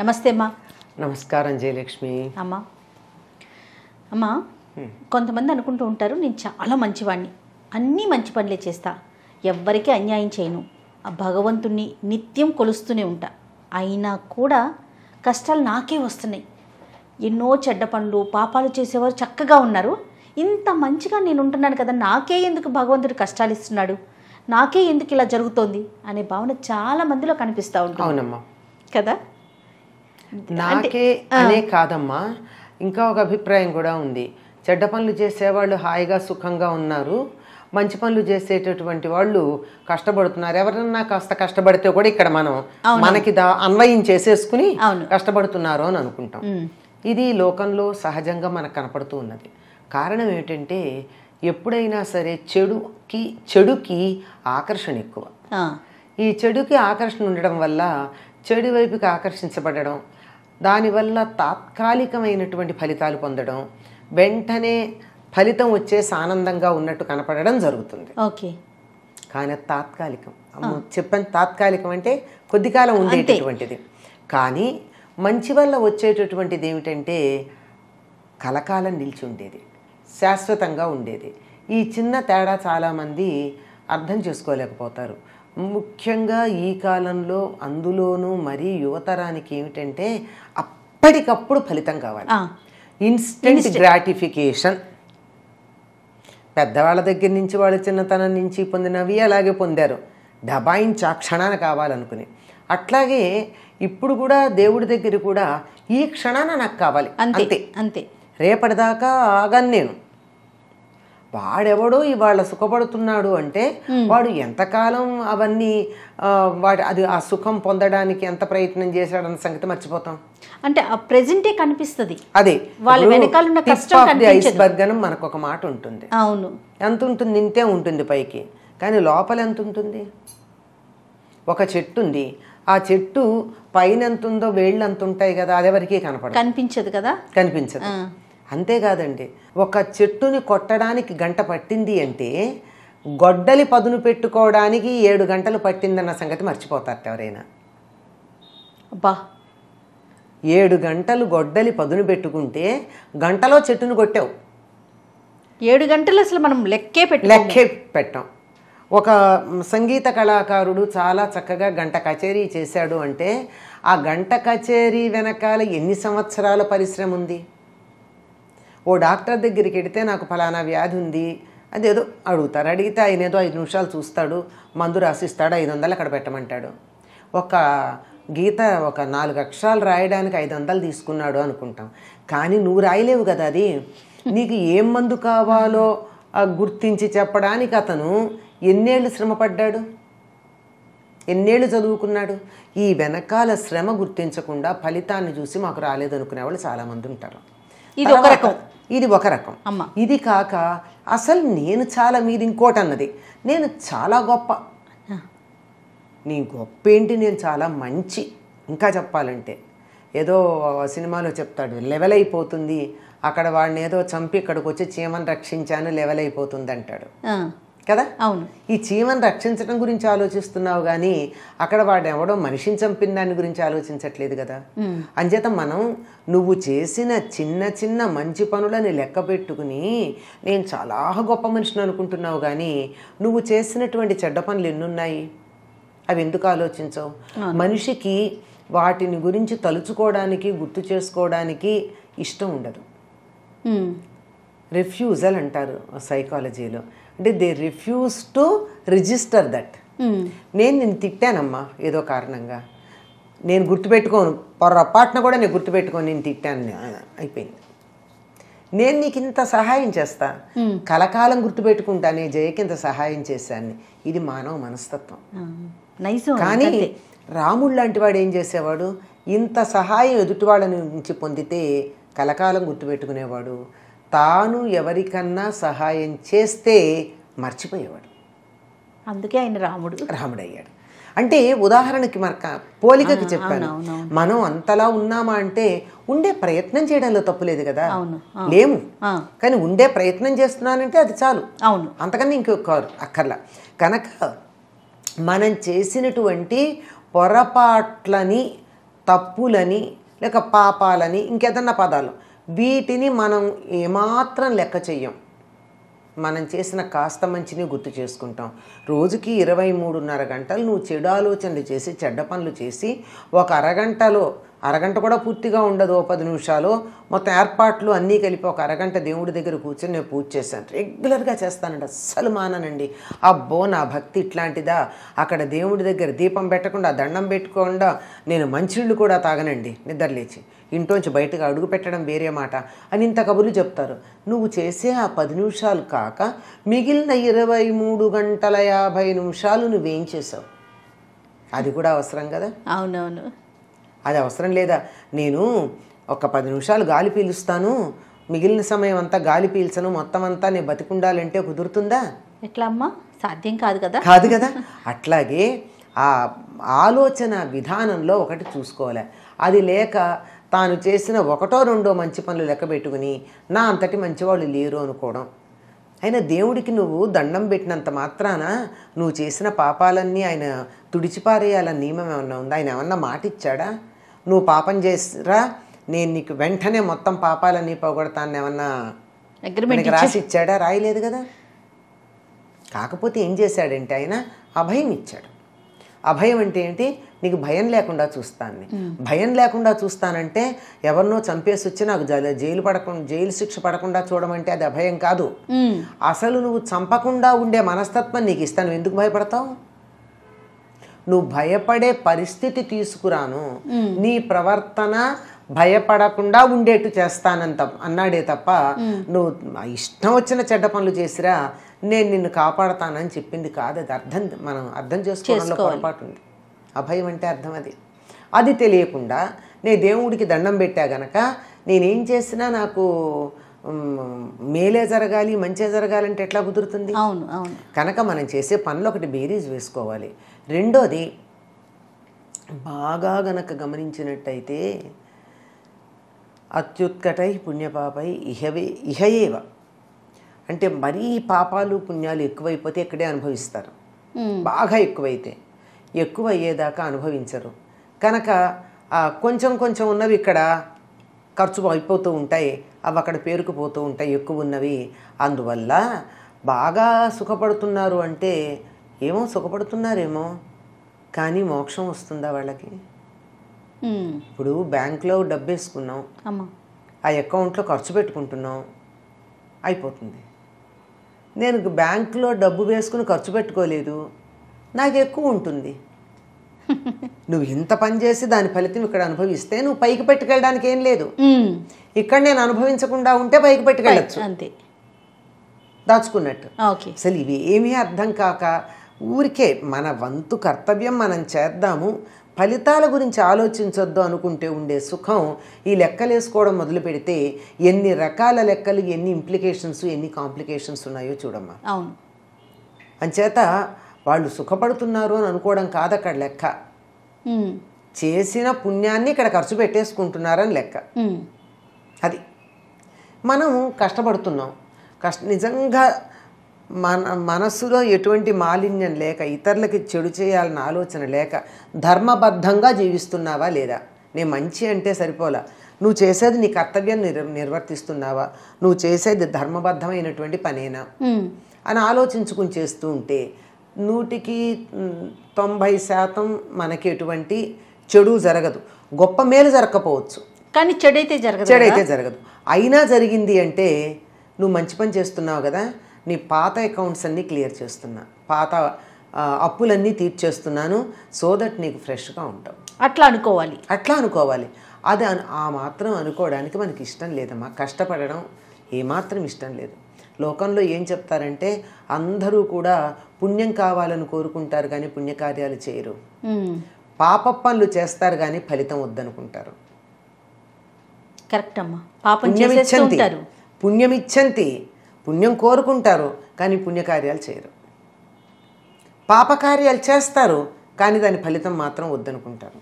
నమస్తే అమ్మా నమస్కారం జయలక్ష్మి అమ్మా అమ్మా కొంతమంది అనుకుంటూ ఉంటారు నేను చాలా మంచివాడిని అన్నీ మంచి పనులే చేస్తా ఎవ్వరికీ అన్యాయం చేయను ఆ భగవంతుణ్ణి నిత్యం కొలుస్తూనే ఉంటా అయినా కూడా కష్టాలు నాకే వస్తున్నాయి ఎన్నో చెడ్డ పనులు పాపాలు చేసేవారు చక్కగా ఉన్నారు ఇంత మంచిగా నేను ఉంటున్నాను కదా నాకే ఎందుకు భగవంతుడు కష్టాలు ఇస్తున్నాడు నాకే ఎందుకు ఇలా జరుగుతోంది అనే భావన చాలా మందిలో కనిపిస్తూ ఉంటుంది అవునమ్మా కదా నాకే అనే కాదమ్మా ఇంకా ఒక అభిప్రాయం కూడా ఉంది చెడ్డ పనులు చేసేవాళ్ళు హాయిగా సుఖంగా ఉన్నారు మంచి పనులు చేసేటటువంటి వాళ్ళు కష్టపడుతున్నారు ఎవరన్నా కాస్త కష్టపడితే కూడా ఇక్కడ మనం మనకి దా అన్వయం చేసేసుకుని కష్టపడుతున్నారు అని అనుకుంటాం ఇది లోకంలో సహజంగా మనకు కనపడుతూ ఉన్నది కారణం ఏంటంటే ఎప్పుడైనా సరే చెడుకి చెడుకి ఆకర్షణ ఎక్కువ ఈ చెడుకి ఆకర్షణ ఉండడం వల్ల చెడు వైపుకి ఆకర్షించబడడం దానివల్ల తాత్కాలికమైనటువంటి ఫలితాలు పొందడం వెంటనే ఫలితం వచ్చేసి ఆనందంగా ఉన్నట్టు కనపడడం జరుగుతుంది ఓకే కానీ తాత్కాలికం చెప్పండి తాత్కాలికం అంటే కొద్ది కాలం ఉండేటటువంటిది కానీ మంచి వల్ల వచ్చేటటువంటిది ఏమిటంటే కలకాలం నిలిచి ఉండేది శాశ్వతంగా ఉండేది ఈ చిన్న తేడా చాలామంది అర్థం చేసుకోలేకపోతారు ముఖ్యంగా ఈ కాలంలో అందులోనూ మరీ యువతరానికి ఏమిటంటే అప్పటికప్పుడు ఫలితం కావాలి ఇన్స్టెంట్ గ్రాటిఫికేషన్ పెద్దవాళ్ళ దగ్గర నుంచి వాళ్ళ చిన్నతనం నుంచి పొందినవి అలాగే పొందారు డబాయించా క్షణాన కావాలనుకుని అట్లాగే ఇప్పుడు కూడా దేవుడి దగ్గర కూడా ఈ క్షణాన నాకు కావాలి అంతే అంతే రేపటిదాకా ఆగాను నేను వాడెవడో ఇవాళ సుఖపడుతున్నాడు అంటే వాడు ఎంతకాలం అవన్నీ వాడు అది ఆ సుఖం పొందడానికి ఎంత ప్రయత్నం చేశాడన్న సంగతి మర్చిపోతాం అంటే ఆ ప్రెజెంటే కనిపిస్తుంది అదే వాళ్ళ వెనకాల కష్టం మనకు ఒక మాట ఉంటుంది అవును ఎంత ఉంటుంది ఇంతే ఉంటుంది పైకి కానీ లోపల ఎంత ఉంటుంది ఒక చెట్టు ఉంది ఆ చెట్టు పైన ఎంత ఉందో వేళ్ళు ఎంత ఉంటాయి కదా ఎవరికి కనపడదు కనిపించదు కదా కనిపించదు అంతేకాదండి ఒక చెట్టుని కొట్టడానికి గంట పట్టింది అంటే గొడ్డలి పదును పెట్టుకోవడానికి ఏడు గంటలు పట్టిందన్న సంగతి మర్చిపోతారట ఎవరైనా అబ్బా ఏడు గంటలు గొడ్డలి పదును పెట్టుకుంటే గంటలో చెట్టును కొట్టావు ఏడు గంటలు అసలు మనం లెక్కే పెట్టి లెక్కే పెట్టాం ఒక సంగీత కళాకారుడు చాలా చక్కగా గంట కచేరీ చేశాడు అంటే ఆ గంట కచేరీ వెనకాల ఎన్ని సంవత్సరాల పరిశ్రమ ఉంది ఓ డాక్టర్ దగ్గరికి వెడితే నాకు ఫలానా వ్యాధి ఉంది అదేదో అడుగుతారు అడిగితే ఆయన ఏదో ఐదు నిమిషాలు చూస్తాడు మందు రాసిస్తాడు ఐదు వందలు అక్కడ పెట్టమంటాడు ఒక గీత ఒక నాలుగు అక్షరాలు రాయడానికి ఐదు వందలు తీసుకున్నాడు అనుకుంటాం కానీ నువ్వు రాయలేవు కదా అది నీకు ఏం మందు కావాలో గుర్తించి చెప్పడానికి అతను ఎన్నేళ్ళు శ్రమపడ్డాడు ఎన్నేళ్ళు చదువుకున్నాడు ఈ వెనకాల శ్రమ గుర్తించకుండా ఫలితాన్ని చూసి మాకు రాలేదనుకునే వాళ్ళు చాలామంది ఉంటారు ఇది ఒక రకం ఇది ఒక రకం ఇది కాక అసలు నేను చాలా మీరు ఇంకోటి అన్నది నేను చాలా గొప్ప నీ గొప్ప ఏంటి నేను చాలా మంచి ఇంకా చెప్పాలంటే ఏదో సినిమాలో చెప్తాడు లెవెల్ అయిపోతుంది అక్కడ వాడిని ఏదో చంపి ఇక్కడికి వచ్చి చీమను రక్షించాను లెవెల్ అయిపోతుంది అంటాడు కదా అవును ఈ చీమను రక్షించడం గురించి ఆలోచిస్తున్నావు కానీ అక్కడ వాడు ఎవడో మనిషిని చంపిన దాని గురించి ఆలోచించట్లేదు కదా అంచేత మనం నువ్వు చేసిన చిన్న చిన్న మంచి పనులని లెక్క పెట్టుకుని నేను చాలా గొప్ప మనిషిని అనుకుంటున్నావు కానీ నువ్వు చేసినటువంటి చెడ్డ పనులు ఎన్నున్నాయి అవి ఎందుకు ఆలోచించవు మనిషికి వాటిని గురించి తలుచుకోవడానికి గుర్తు చేసుకోవడానికి ఇష్టం ఉండదు రిఫ్యూజల్ అంటారు సైకాలజీలో అంటే they refuse to register that నేను నేను తిట్టానమ్మా ఏదో కారణంగా నేను గుర్తుపెట్టుకోను పొరపాటున కూడా నేను గుర్తుపెట్టుకోను నేను తిట్టాను అయిపోయింది నేను నీకు ఇంత సహాయం చేస్తా hmm. కలకాలం గుర్తుపెట్టుకుంటానే జయకి ఇంత సహాయం చేశాను ఇది మానవ మనస్తత్వం కానీ రాముడు లాంటి వాడు ఏం చేసేవాడు ఇంత సహాయం ఎదుటివాళ్ళ నుంచి పొందితే కలకాలం గుర్తుపెట్టుకునేవాడు తాను ఎవరికన్నా సహాయం చేస్తే మర్చిపోయేవాడు అందుకే ఆయన రాముడు అయ్యాడు అంటే ఉదాహరణకి మనకు పోలికకి చెప్పాను మనం అంతలా ఉన్నామా అంటే ఉండే ప్రయత్నం చేయడంలో తప్పులేదు కదా లేము కానీ ఉండే ప్రయత్నం చేస్తున్నానంటే అది చాలు అవును అంతకన్నా ఇంకొక అక్కర్లా కనుక మనం చేసినటువంటి పొరపాట్లని తప్పులని లేక పాపాలని ఇంకేదన్నా పదాలు వీటిని మనం ఏమాత్రం లెక్క చెయ్యం మనం చేసిన కాస్త మంచిని గుర్తు చేసుకుంటాం రోజుకి ఇరవై మూడున్నర గంటలు నువ్వు చెడు ఆలోచనలు చేసి చెడ్డ పనులు చేసి ఒక అరగంటలో అరగంట కూడా పూర్తిగా ఉండదు ఓ పది నిమిషాలు మొత్తం ఏర్పాట్లు అన్నీ కలిపి ఒక అరగంట దేవుడి దగ్గర కూర్చొని నేను పూజ చేశాను రెగ్యులర్గా చేస్తానండి అస్సలు మాననండి అబ్బో నా భక్తి ఇట్లాంటిదా అక్కడ దేవుడి దగ్గర దీపం పెట్టకుండా దండం పెట్టుకోకుండా నేను మంచిళ్ళు కూడా తాగనండి నిద్రలేచి ఇంట్లోంచి బయటకు అడుగు పెట్టడం వేరే మాట అని ఇంత కబుర్లు చెప్తారు నువ్వు చేసే ఆ పది నిమిషాలు కాక మిగిలిన ఇరవై మూడు గంటల యాభై నిమిషాలు నువ్వేం చేసావు అది కూడా అవసరం కదా అవునవును అది అవసరం లేదా నేను ఒక పది నిమిషాలు గాలి పీలుస్తాను మిగిలిన సమయం అంతా గాలి పీల్చను మొత్తం అంతా నేను బతికుండాలంటే కుదురుతుందా ఎట్లా అమ్మా సాధ్యం కాదు కదా కాదు కదా అట్లాగే ఆ ఆలోచన విధానంలో ఒకటి చూసుకోవాలి అది లేక తాను చేసిన ఒకటో రెండో మంచి పనులు లెక్క పెట్టుకుని నా అంతటి మంచివాళ్ళు లేరు అనుకోవడం అయినా దేవుడికి నువ్వు దండం పెట్టినంత మాత్రాన నువ్వు చేసిన పాపాలన్నీ ఆయన తుడిచిపారేయాలని నియమం ఏమన్నా ఉందా ఆయన ఏమన్నా మాట ఇచ్చాడా నువ్వు పాపం చేసిరా నేను నీకు వెంటనే మొత్తం పాపాలన్నీ పోగొడతాను ఏమన్నా అగ్రిమెంట్ రాసి ఇచ్చాడా రాయలేదు కదా కాకపోతే ఏం చేశాడంటే ఆయన అభయం ఇచ్చాడు అభయం అంటే ఏంటి నీకు భయం లేకుండా చూస్తాను భయం లేకుండా చూస్తానంటే ఎవరినో చంపేసి వచ్చి నాకు జైలు పడకుండా జైలు శిక్ష పడకుండా చూడమంటే అది అభయం కాదు అసలు నువ్వు చంపకుండా ఉండే మనస్తత్వం నీకు ఇస్తాను ఎందుకు భయపడతావు నువ్వు భయపడే పరిస్థితి తీసుకురాను నీ ప్రవర్తన భయపడకుండా ఉండేట్టు చేస్తానంత అన్నాడే తప్ప నువ్వు ఇష్టం వచ్చిన చెడ్డ పనులు చేసిరా నేను నిన్ను కాపాడతానని చెప్పింది కాదు అది అర్థం మనం అర్థం చేసుకోవడంలో పొరపాటు ఉంది అభయం అంటే అర్థం అది అది తెలియకుండా నేను దేవుడికి దండం పెట్టా గనక నేనేం చేసినా నాకు మేలే జరగాలి మంచే జరగాలంటే ఎట్లా కుదురుతుంది అవును అవును కనుక మనం చేసే పనులు ఒకటి బేరీజ్ వేసుకోవాలి రెండోది బాగా గనక గమనించినట్టయితే అత్యుత్కటై పుణ్యపాపై ఇహవే ఇహయేవ అంటే మరీ పాపాలు పుణ్యాలు ఎక్కువైపోతే ఇక్కడే అనుభవిస్తారు బాగా ఎక్కువైతే ఎక్కువ అయ్యేదాకా అనుభవించరు కనుక కొంచెం కొంచెం ఉన్నవి ఇక్కడ ఖర్చు అయిపోతూ ఉంటాయి అవి అక్కడ పేరుకుపోతూ ఉంటాయి ఎక్కువ ఉన్నవి అందువల్ల బాగా సుఖపడుతున్నారు అంటే ఏమో సుఖపడుతున్నారేమో కానీ మోక్షం వస్తుందా వాళ్ళకి ఇప్పుడు బ్యాంక్లో డబ్బు వేసుకున్నాం ఆ అకౌంట్లో ఖర్చు పెట్టుకుంటున్నాం అయిపోతుంది నేను బ్యాంకులో డబ్బు వేసుకుని ఖర్చు పెట్టుకోలేదు నాకు ఎక్కువ ఉంటుంది నువ్వు ఇంత పని చేసి దాని ఫలితం ఇక్కడ అనుభవిస్తే నువ్వు పైకి పెట్టుకెళ్ళడానికి ఏం లేదు ఇక్కడ నేను అనుభవించకుండా ఉంటే పైకి పెట్టుకెళ్ళచ్చు అంతే దాచుకున్నట్టు అసలు ఇవి ఏమీ అర్థం కాక ఊరికే మన వంతు కర్తవ్యం మనం చేద్దాము ఫలితాల గురించి ఆలోచించొద్దు అనుకుంటే ఉండే సుఖం ఈ లెక్కలేసుకోవడం మొదలు పెడితే ఎన్ని రకాల లెక్కలు ఎన్ని ఇంప్లికేషన్స్ ఎన్ని కాంప్లికేషన్స్ ఉన్నాయో చూడమ్మా అవును అంచేత వాళ్ళు సుఖపడుతున్నారు అని అనుకోవడం కాదు అక్కడ లెక్క చేసిన పుణ్యాన్ని ఇక్కడ ఖర్చు పెట్టేసుకుంటున్నారని లెక్క అది మనం కష్టపడుతున్నాం కష్ట నిజంగా మన మనస్సులో ఎటువంటి మాలిన్యం లేక ఇతరులకి చెడు చేయాలన్న ఆలోచన లేక ధర్మబద్ధంగా జీవిస్తున్నావా లేదా నేను మంచి అంటే సరిపోలా నువ్వు చేసేది నీ కర్తవ్యం నిర్ నిర్వర్తిస్తున్నావా నువ్వు చేసేది ధర్మబద్ధమైనటువంటి పనేనా అని ఆలోచించుకుని చేస్తూ ఉంటే నూటికి తొంభై శాతం మనకి ఎటువంటి చెడు జరగదు గొప్ప మేలు జరగకపోవచ్చు కానీ చెడైతే జరగదు చెడైతే జరగదు అయినా జరిగింది అంటే నువ్వు మంచి పని చేస్తున్నావు కదా నీ పాత అకౌంట్స్ అన్నీ క్లియర్ చేస్తున్నా పాత అప్పులన్నీ తీర్చేస్తున్నాను సో దట్ నీకు ఫ్రెష్గా ఉంటావు అట్లా అనుకోవాలి అట్లా అనుకోవాలి అది ఆ మాత్రం అనుకోవడానికి మనకి ఇష్టం లేదమ్మా కష్టపడడం ఏమాత్రం ఇష్టం లేదు లోకంలో ఏం చెప్తారంటే అందరూ కూడా పుణ్యం కావాలని కోరుకుంటారు కానీ పుణ్యకార్యాలు చేయరు పాప పనులు చేస్తారు కానీ ఫలితం వద్దనుకుంటారు కరెక్ట్ అమ్మా పాపం పుణ్యమిచ్చంతి పుణ్యం కోరుకుంటారు కానీ పుణ్యకార్యాలు చేయరు పాపకార్యాలు చేస్తారు కానీ దాని ఫలితం మాత్రం వద్దనుకుంటారు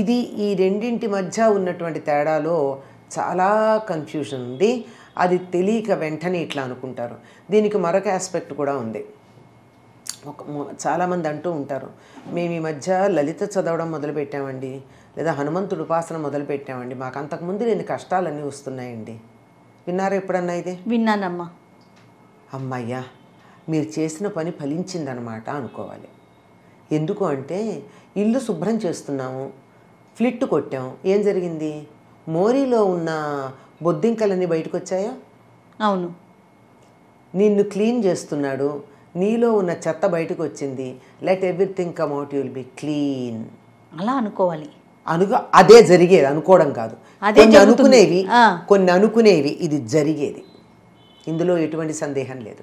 ఇది ఈ రెండింటి మధ్య ఉన్నటువంటి తేడాలో చాలా కన్ఫ్యూజన్ ఉంది అది తెలియక వెంటనే ఇట్లా అనుకుంటారు దీనికి మరొక ఆస్పెక్ట్ కూడా ఉంది ఒక చాలామంది అంటూ ఉంటారు మేము ఈ మధ్య లలిత చదవడం మొదలుపెట్టామండి లేదా హనుమంతుడు ఉపాసన మొదలుపెట్టామండి మాకు అంతకుముందు నేను కష్టాలన్నీ వస్తున్నాయండి విన్నారా ఎప్పుడన్నా ఇది విన్నానమ్మా అమ్మయ్యా మీరు చేసిన పని ఫలించిందనమాట అనుకోవాలి ఎందుకు అంటే ఇల్లు శుభ్రం చేస్తున్నాము ఫ్లిట్ కొట్టాం ఏం జరిగింది మోరీలో ఉన్న బొద్దింకలన్నీ బయటకు వచ్చాయా అవును నిన్ను క్లీన్ చేస్తున్నాడు నీలో ఉన్న చెత్త బయటకు వచ్చింది let everything come out you'll be clean అలా అనుకోవాలి అనుకో అదే జరిగేది అనుకోవడం కాదు అదే అనుకునేవి కొన్ని అనుకునేవి ఇది జరిగేది ఇందులో ఎటువంటి సందేహం లేదు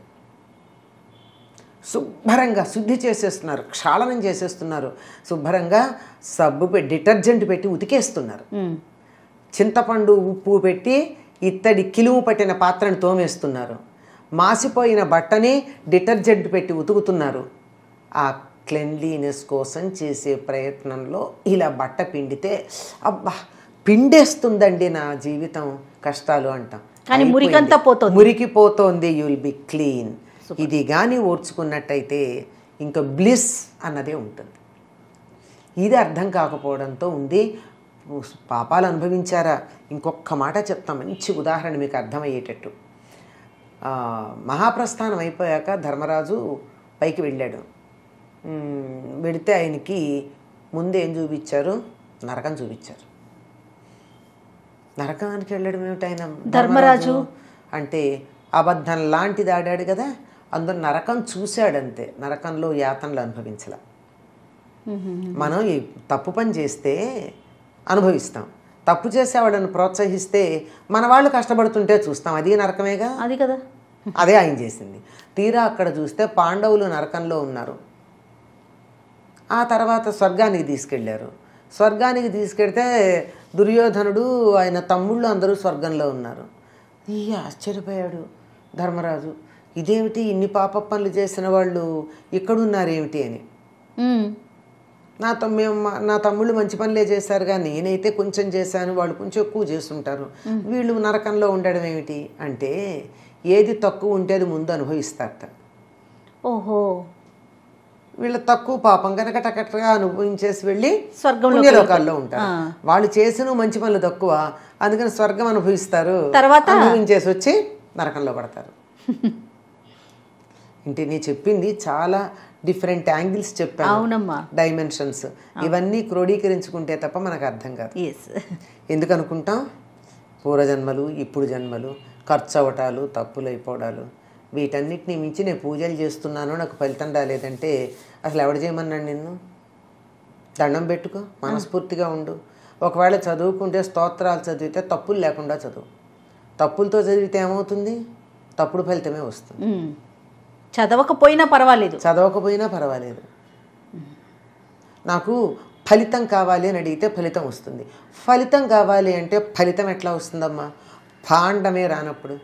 శుభ్రంగా శుద్ధి చేసేస్తున్నారు క్షాళనం చేసేస్తున్నారు శుభ్రంగా సబ్బు డిటర్జెంట్ పెట్టి ఉతికేస్తున్నారు చింతపండు ఉప్పు పెట్టి ఇత్తడి కిలువు పట్టిన పాత్రను తోమేస్తున్నారు మాసిపోయిన బట్టని డిటర్జెంట్ పెట్టి ఉతుకుతున్నారు ఆ క్లెన్లీనెస్ కోసం చేసే ప్రయత్నంలో ఇలా బట్ట పిండితే అబ్బా పిండేస్తుందండి నా జీవితం కష్టాలు అంటాం కానీ మురికంతా పోతుంది మురికిపోతోంది యూ విల్ బి క్లీన్ ఇది కానీ ఓర్చుకున్నట్టయితే ఇంకా బ్లిస్ అన్నదే ఉంటుంది ఇది అర్థం కాకపోవడంతో ఉంది పాపాలు అనుభవించారా ఇంకొక మాట చెప్తా మంచి ఉదాహరణ మీకు అర్థమయ్యేటట్టు మహాప్రస్థానం అయిపోయాక ధర్మరాజు పైకి వెళ్ళాడు వెళితే ఆయనకి ముందేం చూపించారు నరకం చూపించారు నరకానికి వెళ్ళడం ఏమిటైన ధర్మరాజు అంటే అబద్ధం లాంటిది ఆడాడు కదా అందులో నరకం చూశాడంతే నరకంలో యాతనలు అనుభవించాల మనం ఈ తప్పు పని చేస్తే అనుభవిస్తాం తప్పు చేసే వాళ్ళని ప్రోత్సహిస్తే మన వాళ్ళు కష్టపడుతుంటే చూస్తాం అది నరకమేగా అది కదా అదే ఆయన చేసింది తీరా అక్కడ చూస్తే పాండవులు నరకంలో ఉన్నారు ఆ తర్వాత స్వర్గానికి తీసుకెళ్లారు స్వర్గానికి తీసుకెడితే దుర్యోధనుడు ఆయన తమ్ముళ్ళు అందరూ స్వర్గంలో ఉన్నారు ఈ ఆశ్చర్యపోయాడు ధర్మరాజు ఇదేమిటి ఇన్ని పాప పనులు చేసిన వాళ్ళు ఇక్కడున్నారేమిటి అని నా మేము నా తమ్ముళ్ళు మంచి పనులే చేశారు కానీ నేనైతే కొంచెం చేశాను వాళ్ళు కొంచెం ఎక్కువ చేస్తుంటారు వీళ్ళు నరకంలో ఉండడం ఏమిటి అంటే ఏది తక్కువ ఉంటే అది ముందు అనుభవిస్తారట ఓహో వీళ్ళు తక్కువ పాపం కనుక టకటగా అనుభవించేసి వెళ్ళి స్వర్గం లోకాల్లో ఉంటారు వాళ్ళు చేసిన మంచి పనులు తక్కువ అందుకని స్వర్గం అనుభవిస్తారు తర్వాత అనుభవించేసి వచ్చి నరకంలో పడతారు అంటే నీ చెప్పింది చాలా డిఫరెంట్ యాంగిల్స్ చెప్పాను డైమెన్షన్స్ ఇవన్నీ క్రోడీకరించుకుంటే తప్ప మనకు అర్థం కాదు ఎందుకనుకుంటాం పూర్వజన్మలు ఇప్పుడు జన్మలు ఖర్చు అవటాలు తప్పులు అయిపోవడాలు వీటన్నిటినీ మించి నేను పూజలు చేస్తున్నాను నాకు ఫలితం రాలేదంటే అసలు ఎవడు చేయమన్నాను నిన్ను దండం పెట్టుకో మనస్ఫూర్తిగా ఉండు ఒకవేళ చదువుకుంటే స్తోత్రాలు చదివితే తప్పులు లేకుండా చదువు తప్పులతో చదివితే ఏమవుతుంది తప్పుడు ఫలితమే వస్తుంది చదవకపోయినా పర్వాలేదు చదవకపోయినా పర్వాలేదు నాకు ఫలితం కావాలి అని అడిగితే ఫలితం వస్తుంది ఫలితం కావాలి అంటే ఫలితం ఎట్లా వస్తుందమ్మా పాండమే రానప్పుడు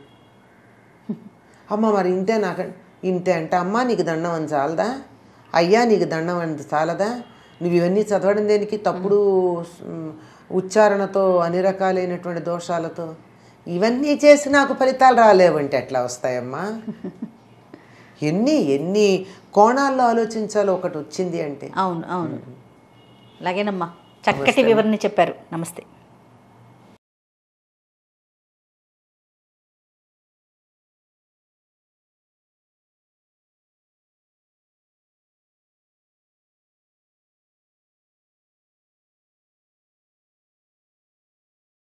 అమ్మ మరి ఇంతే నాకు ఇంతే అంటే అమ్మ నీకు దండం అని చాలదా అయ్యా నీకు దండం అని చాలదా నువ్వు ఇవన్నీ చదవడం దేనికి తప్పుడు ఉచ్చారణతో అన్ని రకాలైనటువంటి దోషాలతో ఇవన్నీ చేసి నాకు ఫలితాలు రాలేవంటే ఎట్లా వస్తాయమ్మా ఎన్ని ఎన్ని కోణాల్లో ఆలోచించాలో ఒకటి వచ్చింది అంటే అవును అవును అలాగేనమ్మా చక్కటి వివరణ చెప్పారు నమస్తే